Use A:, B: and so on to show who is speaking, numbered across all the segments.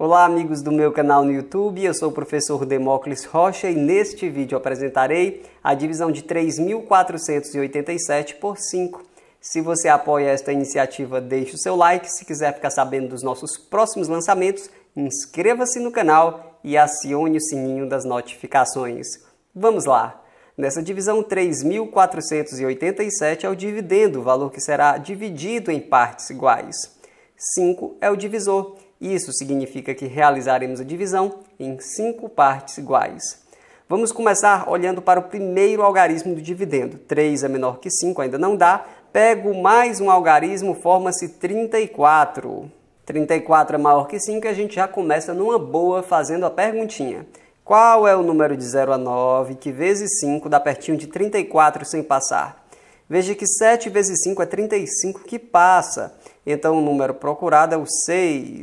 A: Olá, amigos do meu canal no YouTube, eu sou o professor Demócles Rocha e neste vídeo apresentarei a divisão de 3.487 por 5. Se você apoia esta iniciativa, deixe o seu like. Se quiser ficar sabendo dos nossos próximos lançamentos, inscreva-se no canal e acione o sininho das notificações. Vamos lá! Nessa divisão, 3.487 é o dividendo, o valor que será dividido em partes iguais. 5 é o divisor isso significa que realizaremos a divisão em cinco partes iguais. Vamos começar olhando para o primeiro algarismo do dividendo. 3 é menor que 5, ainda não dá. Pego mais um algarismo, forma-se 34. 34 é maior que 5 e a gente já começa numa boa fazendo a perguntinha. Qual é o número de 0 a 9 que vezes 5 dá pertinho de 34 sem passar? Veja que 7 vezes 5 é 35 que passa. Então o número procurado é o 6.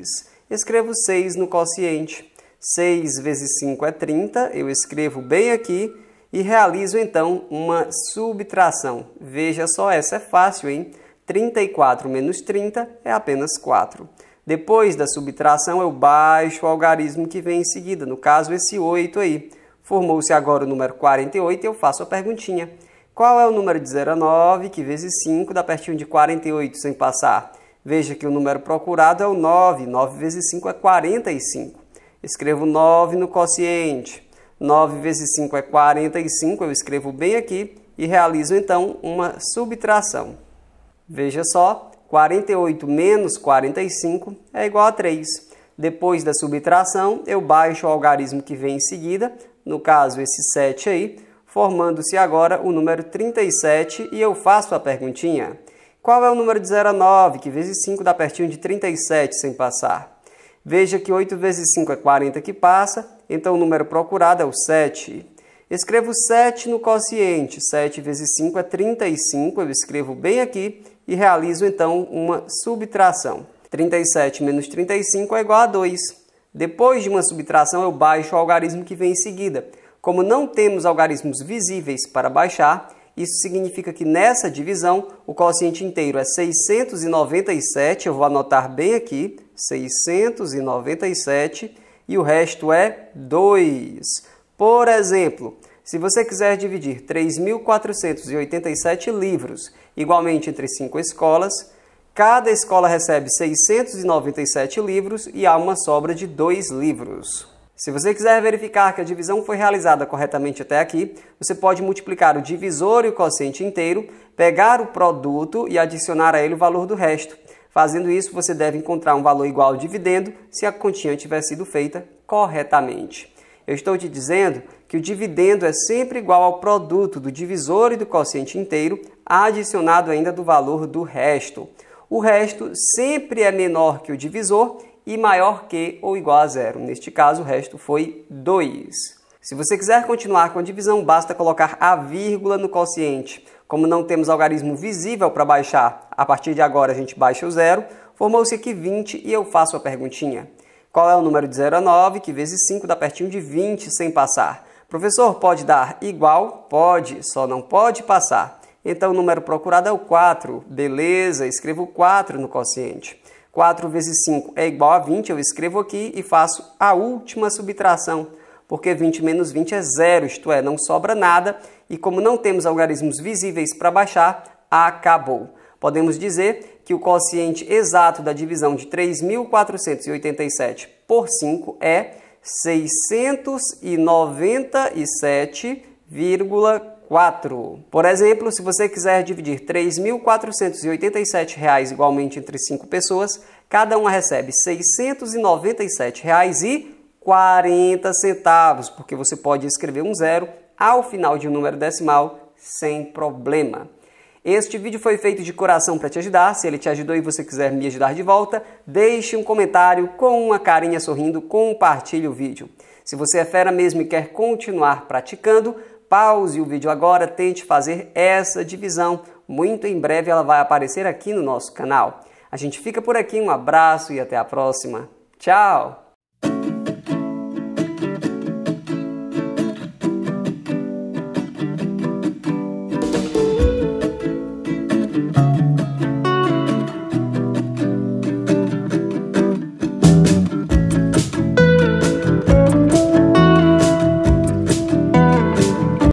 A: Escrevo 6 no quociente. 6 vezes 5 é 30, eu escrevo bem aqui e realizo então uma subtração. Veja só, essa é fácil, hein? 34 menos 30 é apenas 4. Depois da subtração, eu baixo o algarismo que vem em seguida, no caso esse 8 aí. Formou-se agora o número 48 e eu faço a perguntinha. Qual é o número de 0 a 9 que vezes 5 dá pertinho de 48 sem passar? Veja que o número procurado é o 9. 9 vezes 5 é 45. Escrevo 9 no quociente. 9 vezes 5 é 45. Eu escrevo bem aqui e realizo então uma subtração. Veja só, 48 menos 45 é igual a 3. Depois da subtração, eu baixo o algarismo que vem em seguida, no caso esse 7 aí, formando-se agora o número 37 e eu faço a perguntinha. Qual é o número de 0 a 9, que vezes 5 dá pertinho de 37 sem passar? Veja que 8 vezes 5 é 40 que passa, então o número procurado é o 7. Escrevo 7 no quociente, 7 vezes 5 é 35, eu escrevo bem aqui e realizo então uma subtração. 37 menos 35 é igual a 2. Depois de uma subtração, eu baixo o algarismo que vem em seguida. Como não temos algarismos visíveis para baixar, isso significa que nessa divisão o quociente inteiro é 697, eu vou anotar bem aqui, 697, e o resto é 2. Por exemplo, se você quiser dividir 3.487 livros igualmente entre cinco escolas, cada escola recebe 697 livros e há uma sobra de 2 livros. Se você quiser verificar que a divisão foi realizada corretamente até aqui, você pode multiplicar o divisor e o quociente inteiro, pegar o produto e adicionar a ele o valor do resto. Fazendo isso, você deve encontrar um valor igual ao dividendo se a continha tiver sido feita corretamente. Eu estou te dizendo que o dividendo é sempre igual ao produto do divisor e do quociente inteiro, adicionado ainda do valor do resto. O resto sempre é menor que o divisor e maior que ou igual a zero. Neste caso, o resto foi 2. Se você quiser continuar com a divisão, basta colocar a vírgula no quociente. Como não temos algarismo visível para baixar, a partir de agora a gente baixa o zero. Formou-se aqui 20 e eu faço a perguntinha. Qual é o número de 0 a 9, que vezes 5 dá pertinho de 20 sem passar? Professor, pode dar igual? Pode, só não pode passar. Então o número procurado é o 4. Beleza, escrevo 4 no quociente. 4 vezes 5 é igual a 20, eu escrevo aqui e faço a última subtração, porque 20 menos 20 é zero, isto é, não sobra nada, e como não temos algarismos visíveis para baixar, acabou. Podemos dizer que o quociente exato da divisão de 3.487 por 5 é 697,4. 4. Por exemplo, se você quiser dividir R$ 3.487 igualmente entre 5 pessoas, cada uma recebe R$ 697,40, porque você pode escrever um zero ao final de um número decimal sem problema. Este vídeo foi feito de coração para te ajudar. Se ele te ajudou e você quiser me ajudar de volta, deixe um comentário com uma carinha sorrindo, compartilhe o vídeo. Se você é fera mesmo e quer continuar praticando, pause o vídeo agora, tente fazer essa divisão. Muito em breve ela vai aparecer aqui no nosso canal. A gente fica por aqui, um abraço e até a próxima. Tchau!